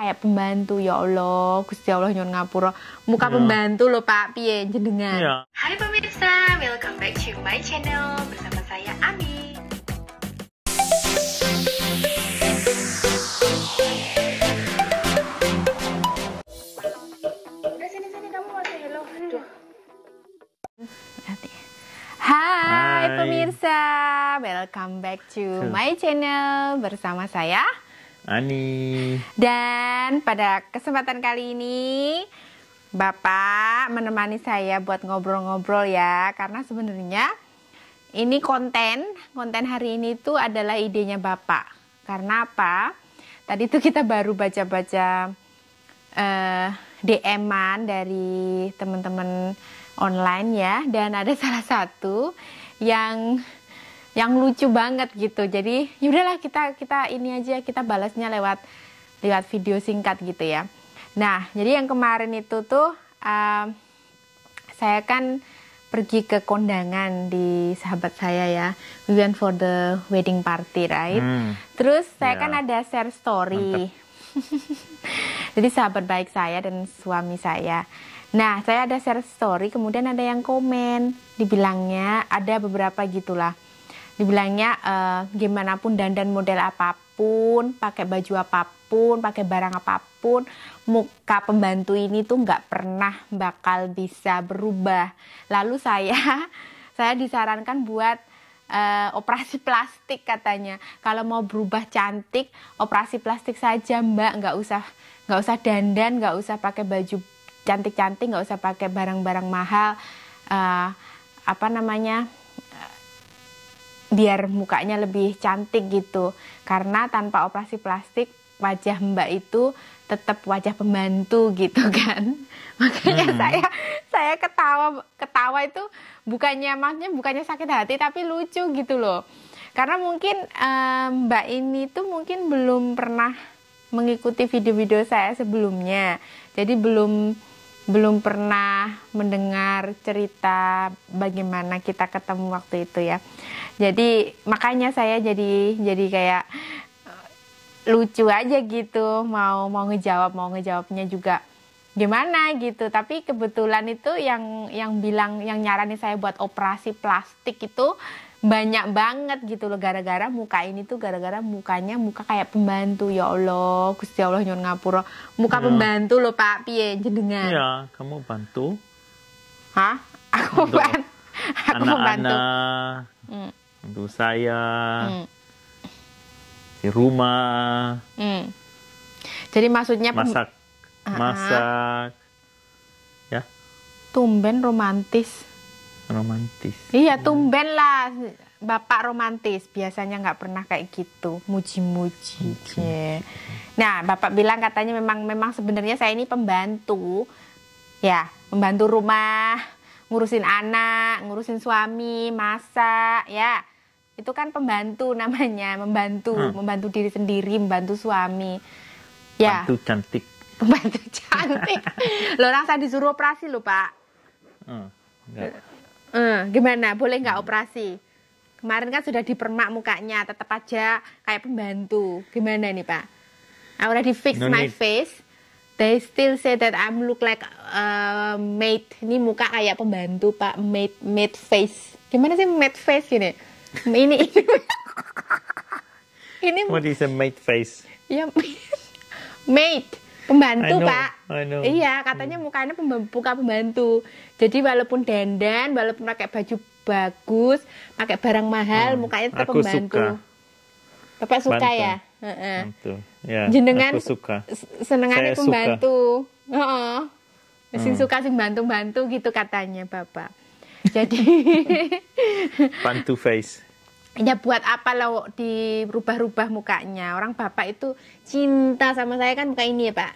kayak pembantu ya Allah Gusti Allah nyuruh ngapura muka yeah. pembantu loh Pak Pie jenengan yeah. Hai pemirsa welcome back to my channel bersama saya Ami Hai pemirsa, welcome back to my channel bersama saya Ani. Dan pada kesempatan kali ini Bapak menemani saya buat ngobrol-ngobrol ya karena sebenarnya ini konten, konten hari ini itu adalah idenya Bapak. Karena apa? Tadi itu kita baru baca-baca eh, DM-an dari teman-teman online ya dan ada salah satu yang yang lucu banget gitu jadi yaudahlah kita kita ini aja kita balasnya lewat lewat video singkat gitu ya nah jadi yang kemarin itu tuh um, saya kan pergi ke kondangan di sahabat saya ya we went for the wedding party right hmm. terus saya yeah. kan ada share story jadi sahabat baik saya dan suami saya nah saya ada share story kemudian ada yang komen dibilangnya ada beberapa gitulah dibilangnya uh, gimana pun dandan model apapun, pakai baju apapun, pakai barang apapun, muka pembantu ini tuh nggak pernah bakal bisa berubah. Lalu saya saya disarankan buat uh, operasi plastik katanya. Kalau mau berubah cantik, operasi plastik saja Mbak, nggak usah nggak usah dandan, nggak usah pakai baju cantik-cantik, nggak usah pakai barang-barang mahal. Uh, apa namanya? biar mukanya lebih cantik gitu karena tanpa operasi plastik wajah mbak itu tetap wajah pembantu gitu kan makanya hmm. saya saya ketawa ketawa itu bukannya maksudnya bukannya sakit hati tapi lucu gitu loh karena mungkin um, mbak ini tuh mungkin belum pernah mengikuti video-video saya sebelumnya jadi belum belum pernah mendengar cerita bagaimana kita ketemu waktu itu ya. Jadi makanya saya jadi jadi kayak eh, lucu aja gitu mau mau ngejawab mau ngejawabnya juga gimana gitu tapi kebetulan itu yang yang bilang yang nyarani saya buat operasi plastik itu banyak banget gitu loh gara-gara muka ini tuh gara-gara mukanya muka kayak pembantu ya Allah Gusti Allah nyon ngapura muka ya. pembantu loh Pak Pie jenengan Iya kamu bantu Hah aku Untuk bantu aku anak -anak, bantu hmm. untuk saya hmm. di rumah hmm. jadi maksudnya masak ah, ah. masak uh -huh. ya tumben romantis romantis iya tumben lah bapak romantis biasanya nggak pernah kayak gitu muji-muji nah bapak bilang katanya memang memang sebenarnya saya ini pembantu ya membantu rumah ngurusin anak ngurusin suami masak ya itu kan pembantu namanya membantu hmm. membantu diri sendiri membantu suami ya pembantu cantik pembantu cantik lo orang saya disuruh operasi lo pak hmm, Eh, gimana boleh nggak operasi kemarin kan sudah dipermak mukanya tetap aja kayak pembantu gimana nih pak I already fix no my need. face they still say that I'm look like uh, maid ini muka kayak pembantu pak maid maid face gimana sih maid face gini ini ini ini what is a maid face ya yeah, Pembantu, I know, Pak. I know. Iya, katanya hmm. mukanya pembuka pembantu. Jadi walaupun dandan, walaupun pakai baju bagus, pakai barang mahal, hmm, mukanya tetap aku pembantu. Suka. Bapak suka Bantu. ya? Heeh. Ya, Jenengan aku suka. senengannya pembantu. Oh Uh -uh. hmm. suka sih bantu-bantu gitu katanya Bapak. Jadi bantu face. Ya buat apa lo dirubah-rubah mukanya? Orang Bapak itu cinta sama saya kan muka ini ya, Pak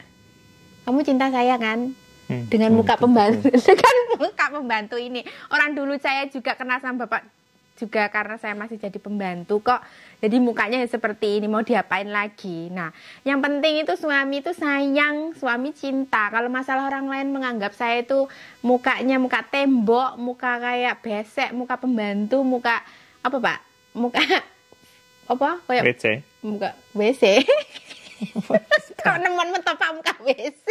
kamu cinta saya kan hmm. dengan hmm. muka gitu. pembantu hmm. dengan muka pembantu ini orang dulu saya juga kenal sama bapak juga karena saya masih jadi pembantu kok jadi mukanya ya seperti ini mau diapain lagi nah yang penting itu suami itu sayang suami cinta kalau masalah orang lain menganggap saya itu mukanya muka tembok muka kayak besek muka pembantu muka apa pak muka apa kayak WC muka WC Kok nemen mentopam WC,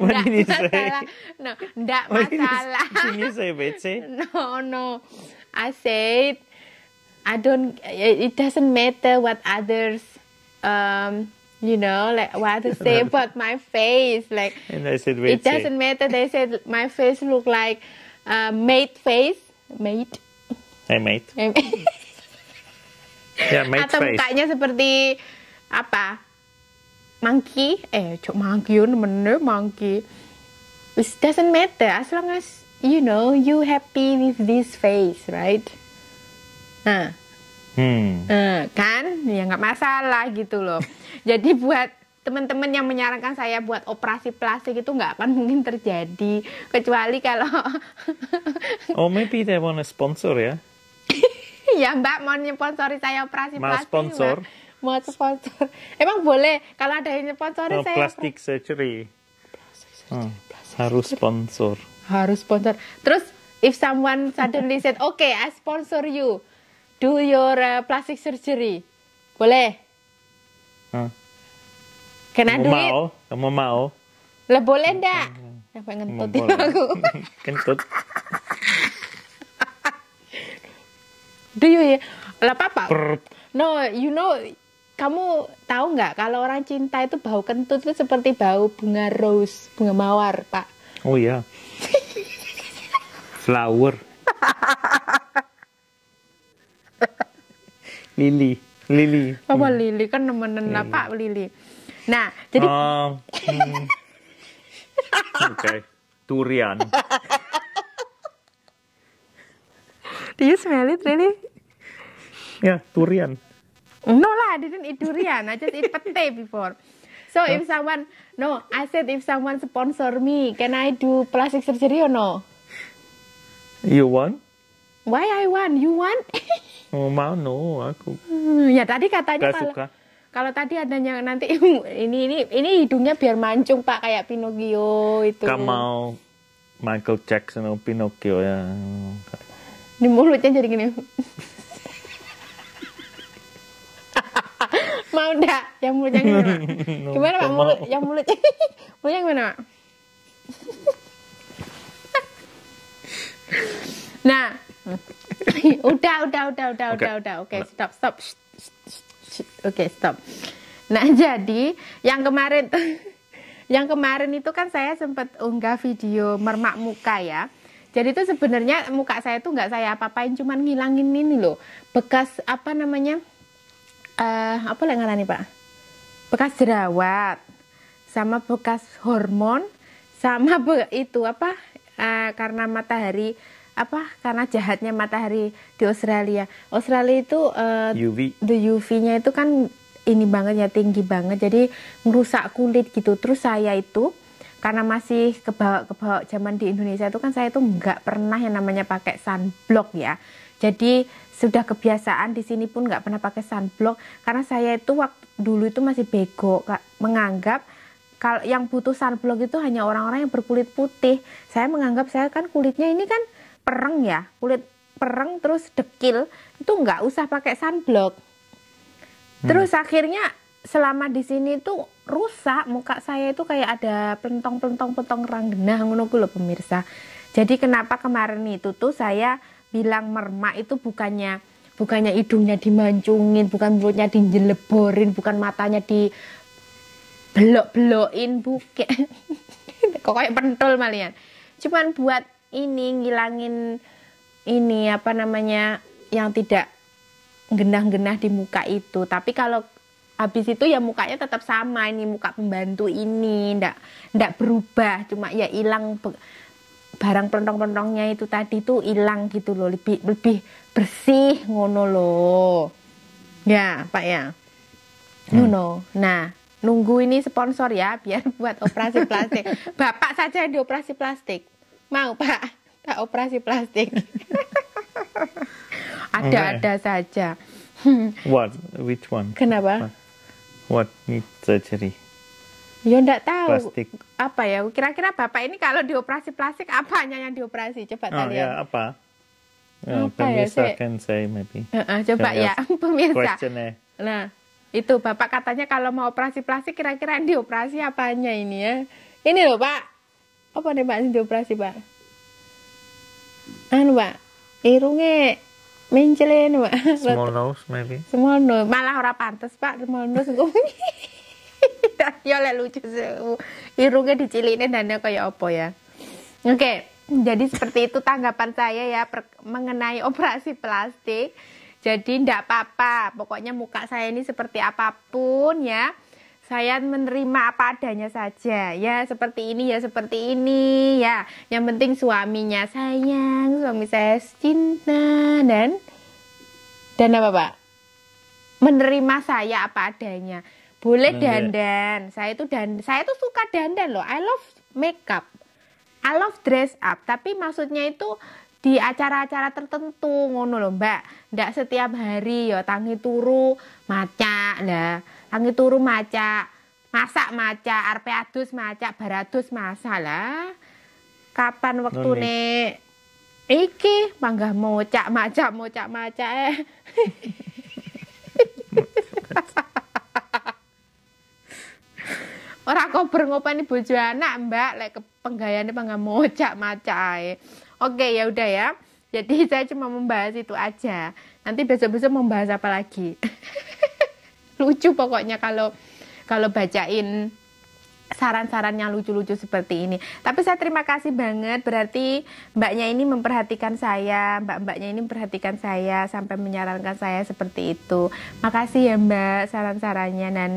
What nggak masalah. No, ndak masalah. Did you say BC? No, no. I said I don't it doesn't matter what others um you know like what to say about my face like and I said Wait, It doesn't matter they said my face look like uh, made face, made. Hey mate. Hey, mate. yeah, mate Atau face. mukanya seperti apa monkey eh cok monkey bener monkey it doesn't matter as long as you know you happy with this face right nah hmm. eh, kan ya nggak masalah gitu loh jadi buat teman-teman yang menyarankan saya buat operasi plastik itu nggak akan mungkin terjadi kecuali kalau oh maybe they want a sponsor ya ya mbak mau nyponsori saya operasi Mal plastik sponsor mbak mau sponsor emang boleh kalau ada yang sponsor saya plastik surgery, plastic surgery hmm. harus sponsor harus sponsor terus if someone suddenly said oke okay, I sponsor you do your uh, plastic surgery boleh hmm. kena kamu duit mau kamu mau lah boleh ndak Kenapa ngentut aku? Kentut. do you hear? Lah apa No, you know kamu tahu nggak kalau orang cinta itu bau kentut itu seperti bau bunga rose, bunga mawar, Pak. Oh iya. Flower. lili, lili. Apa hmm. lili kan nemenin lah Pak lili. Nah, jadi uh, hmm. Oke, okay. durian. Do you smell it really? Ya, yeah, durian. No lah, I didn't eat durian. I just eat pete before. So if someone no, I said if someone sponsor me, can I do plastic surgery or no? You want? Why I want? You want? oh, mau no, aku. Hmm, ya tadi katanya kalau kalau tadi ada yang nanti ini ini ini hidungnya biar mancung Pak kayak Pinocchio itu. Kamu mau Michael Jackson atau Pinocchio ya. Di mulutnya jadi gini. mau enggak yang mulutnya gimana gimana pak mulut yang mulut mulutnya gimana pak nah udah udah udah udah okay. udah udah oke okay, stop stop oke okay, stop nah jadi yang kemarin yang kemarin itu kan saya sempat unggah video mermak muka ya jadi itu sebenarnya muka saya itu nggak saya apa-apain cuman ngilangin ini loh bekas apa namanya uh, apa yang ngarani Pak? Bekas jerawat sama bekas hormon sama be itu apa uh, karena matahari apa karena jahatnya matahari di Australia. Australia itu uh, eh, UV. the UV-nya itu kan ini banget ya tinggi banget jadi merusak kulit gitu. Terus saya itu karena masih kebawa kebawa zaman di Indonesia itu kan saya itu nggak pernah yang namanya pakai sunblock ya jadi sudah kebiasaan di sini pun nggak pernah pakai sunblock karena saya itu waktu dulu itu masih bego menganggap kalau yang butuh sunblock itu hanya orang-orang yang berkulit putih. Saya menganggap saya kan kulitnya ini kan pereng ya, kulit pereng terus dekil itu nggak usah pakai sunblock. Hmm. Terus akhirnya selama di sini tuh rusak muka saya itu kayak ada pelentong-pelentong pelentong ranggenah ngono pemirsa. Jadi kenapa kemarin itu tuh saya bilang mermak itu bukannya bukannya hidungnya dimancungin, bukan mulutnya dijeleborin, bukan matanya di belok-belokin buke. Kok kayak pentol malian. Cuman buat ini ngilangin ini apa namanya yang tidak genah-genah di muka itu. Tapi kalau habis itu ya mukanya tetap sama ini muka pembantu ini ndak ndak berubah cuma ya hilang barang pelontong-pelontongnya itu tadi tuh hilang gitu loh lebih lebih bersih ngono loh ya pak ya hmm. nah nunggu ini sponsor ya biar buat operasi plastik bapak saja di operasi plastik mau pak tak operasi plastik ada ada saja what which one kenapa what need surgery Ya enggak tahu. Plastik. Apa ya? Kira-kira Bapak ini kalau dioperasi plastik apanya yang dioperasi? Coba oh, kalian. Ya, apa? Ya, apa ya, pemirsa ya, can say maybe. Uh, uh, coba can ya pemirsa. Nah, itu Bapak katanya kalau mau operasi plastik kira-kira dioperasi apanya ini ya? Ini loh, Pak. Apa nih Pak yang dioperasi, Pak? Anu, Pak. Irunge mencelen Pak. Small nose maybe. Small nose. Malah orang pantas, Pak. Small nose ya lek lucu sih irungnya dicilinin dan kayak apa ya oke okay. jadi seperti itu tanggapan saya ya mengenai operasi plastik jadi tidak apa-apa pokoknya muka saya ini seperti apapun ya saya menerima apa adanya saja ya seperti ini ya seperti ini ya yang penting suaminya sayang suami saya cinta dan dan apa pak menerima saya apa adanya boleh ya. dandan. Saya itu dan saya itu suka dandan loh. I love makeup. I love dress up. Tapi maksudnya itu di acara-acara tertentu ngono loh mbak ndak setiap hari yo ya, tangi turu maca lah tangi turu maca masak maca arpe adus maca baradus masak lah kapan waktu nek iki mangga mau cak maca mau cak maca eh Ora kober ngopeni bojo anak, Mbak, lek penggayane panggamu mojak macae. Oke, ya udah ya. Jadi saya cuma membahas itu aja. Nanti besok-besok membahas apa lagi. Lucu pokoknya kalau kalau bacain saran-saran yang lucu-lucu seperti ini. Tapi saya terima kasih banget berarti mbaknya ini memperhatikan saya, mbak-mbaknya ini memperhatikan saya sampai menyarankan saya seperti itu. Makasih ya mbak saran-sarannya dan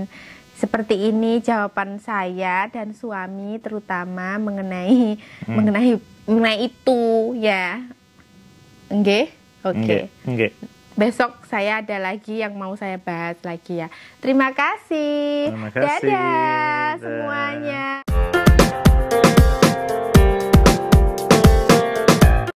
seperti ini jawaban saya dan suami terutama mengenai hmm. mengenai mengenai itu ya. oke Oke. Okay. Besok saya ada lagi yang mau saya bahas lagi ya. Terima kasih. Terima kasih. Dadah, Dadah. semuanya.